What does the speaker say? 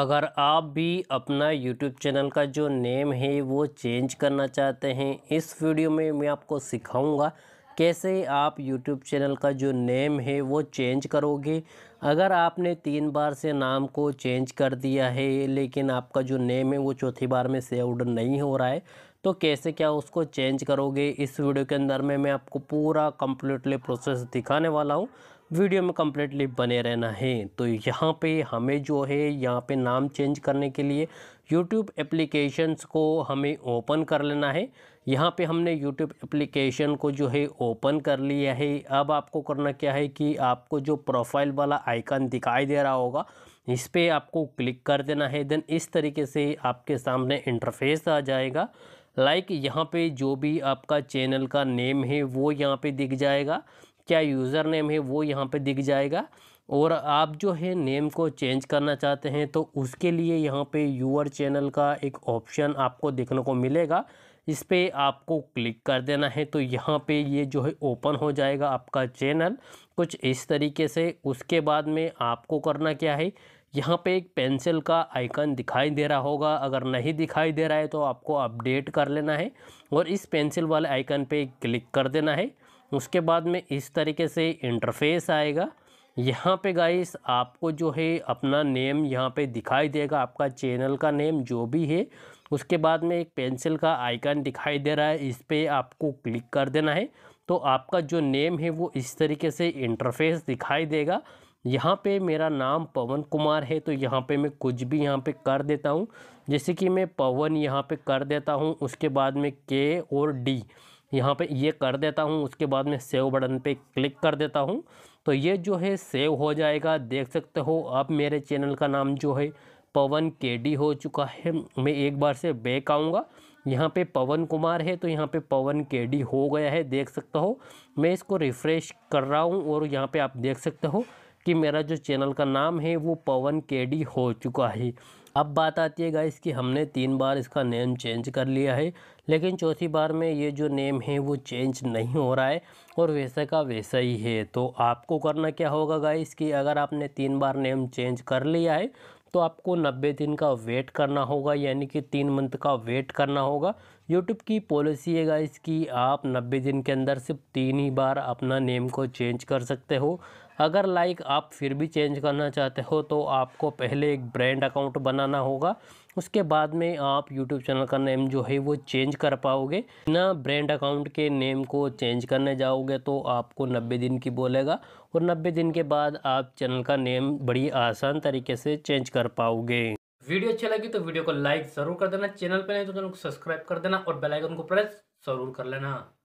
अगर आप भी अपना YouTube चैनल का जो नेम है वो चेंज करना चाहते हैं इस वीडियो में मैं आपको सिखाऊंगा कैसे आप YouTube चैनल का जो नेम है वो चेंज करोगे अगर आपने तीन बार से नाम को चेंज कर दिया है लेकिन आपका जो नेम है वो चौथी बार में सेव्ड नहीं हो रहा है तो कैसे क्या उसको चेंज करोगे इस वीडियो के अंदर में मैं आपको पूरा कम्प्लीटली प्रोसेस दिखाने वाला हूँ वीडियो में कम्प्लीटली बने रहना है तो यहाँ पे हमें जो है यहाँ पे नाम चेंज करने के लिए यूट्यूब एप्लीकेशंस को हमें ओपन कर लेना है यहाँ पे हमने यूट्यूब एप्लीकेशन को जो है ओपन कर लिया है अब आपको करना क्या है कि आपको जो प्रोफाइल वाला आइकन दिखाई दे रहा होगा इस पर आपको क्लिक कर देना है देन इस तरीके से आपके सामने इंटरफेस आ जाएगा लाइक like यहाँ पे जो भी आपका चैनल का नेम है वो यहाँ पे दिख जाएगा क्या यूज़र नेम है वो यहाँ पे दिख जाएगा और आप जो है नेम को चेंज करना चाहते हैं तो उसके लिए यहाँ पे यूअर चैनल का एक ऑप्शन आपको देखने को मिलेगा इस पर आपको क्लिक कर देना है तो यहाँ पे ये जो है ओपन हो जाएगा आपका चैनल कुछ इस तरीके से उसके बाद में आपको करना क्या है यहाँ पे एक पेंसिल का आइकन दिखाई दे रहा होगा अगर नहीं दिखाई दे रहा है तो आपको अपडेट कर लेना है और इस पेंसिल वाले आइकन पे क्लिक कर देना है उसके बाद में इस तरीके से इंटरफेस आएगा यहाँ पे गाइस आपको जो है अपना नेम यहाँ पे दिखाई देगा आपका चैनल का नेम जो भी है उसके बाद में एक पेंसिल का आइकन दिखाई दे रहा है इस पर आपको क्लिक कर देना है तो आपका जो नेम है वो इस तरीके से इंटरफेस दिखाई देगा यहाँ पे मेरा नाम पवन कुमार है तो यहाँ पे मैं कुछ भी यहाँ पे कर देता हूँ जैसे कि मैं पवन यहाँ पे कर देता हूँ उसके बाद में के और डी यहाँ पे ये कर देता हूँ उसके बाद में सेव बटन पे क्लिक कर देता हूँ तो ये जो है सेव हो जाएगा देख सकते हो आप मेरे चैनल का नाम जो है पवन डी हो चुका है मैं एक बार से बैक आऊँगा यहाँ पे पवन कुमार है तो यहाँ पे पवन डी हो गया है देख सकते हो मैं इसको रिफ़्रेश कर रहा हूँ और यहाँ पर आप देख सकते हो कि मेरा जो चैनल का नाम है वो पवन डी हो चुका है अब बात आती है गाइस कि हमने तीन बार इसका नेम चेंज कर लिया है लेकिन चौथी बार में ये जो नेम है वो चेंज नहीं हो रहा है और वैसा का वैसा ही है तो आपको करना क्या होगा गाइस कि अगर आपने तीन बार नेम चेंज कर लिया है तो आपको नब्बे दिन का वेट करना होगा यानी कि तीन मंथ का वेट करना होगा यूट्यूब की पॉलिसी है गाइस कि आप नब्बे दिन के अंदर सिर्फ तीन ही बार अपना नेम को चेंज कर सकते हो अगर लाइक आप फिर भी चेंज करना चाहते हो तो आपको पहले एक ब्रांड अकाउंट बनाना होगा उसके बाद में आप यूट्यूब चैनल का नेम जो है वो चेंज कर पाओगे ना ब्रांड अकाउंट के नेम को चेंज करने जाओगे तो आपको नब्बे दिन की बोलेगा और नब्बे दिन के बाद आप चैनल का नेम बड़ी आसान तरीके से चेंज कर पाओगे वीडियो अच्छी लगी तो वीडियो को लाइक जरूर कर देना चैनल पर नहीं तो चैनल को सब्सक्राइब कर देना और बेलाइकन को प्रेस जरूर कर लेना